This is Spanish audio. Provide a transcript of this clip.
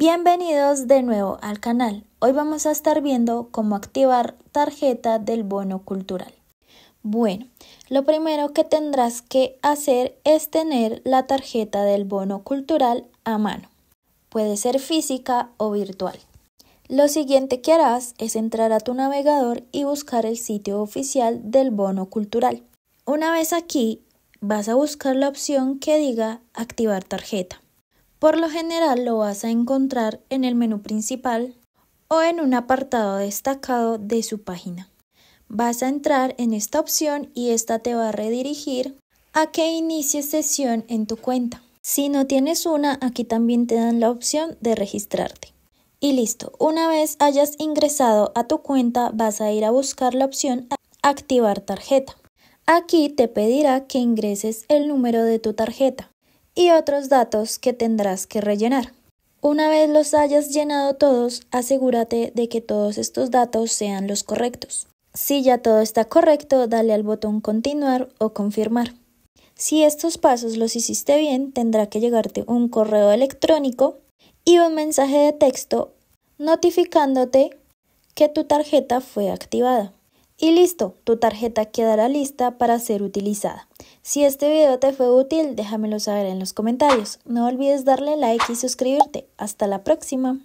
Bienvenidos de nuevo al canal. Hoy vamos a estar viendo cómo activar tarjeta del bono cultural. Bueno, lo primero que tendrás que hacer es tener la tarjeta del bono cultural a mano. Puede ser física o virtual. Lo siguiente que harás es entrar a tu navegador y buscar el sitio oficial del bono cultural. Una vez aquí, vas a buscar la opción que diga activar tarjeta. Por lo general lo vas a encontrar en el menú principal o en un apartado destacado de su página. Vas a entrar en esta opción y esta te va a redirigir a que inicie sesión en tu cuenta. Si no tienes una, aquí también te dan la opción de registrarte. Y listo, una vez hayas ingresado a tu cuenta vas a ir a buscar la opción Activar tarjeta. Aquí te pedirá que ingreses el número de tu tarjeta y otros datos que tendrás que rellenar. Una vez los hayas llenado todos, asegúrate de que todos estos datos sean los correctos. Si ya todo está correcto, dale al botón continuar o confirmar. Si estos pasos los hiciste bien, tendrá que llegarte un correo electrónico y un mensaje de texto notificándote que tu tarjeta fue activada. Y listo, tu tarjeta quedará lista para ser utilizada. Si este video te fue útil, déjamelo saber en los comentarios. No olvides darle like y suscribirte. Hasta la próxima.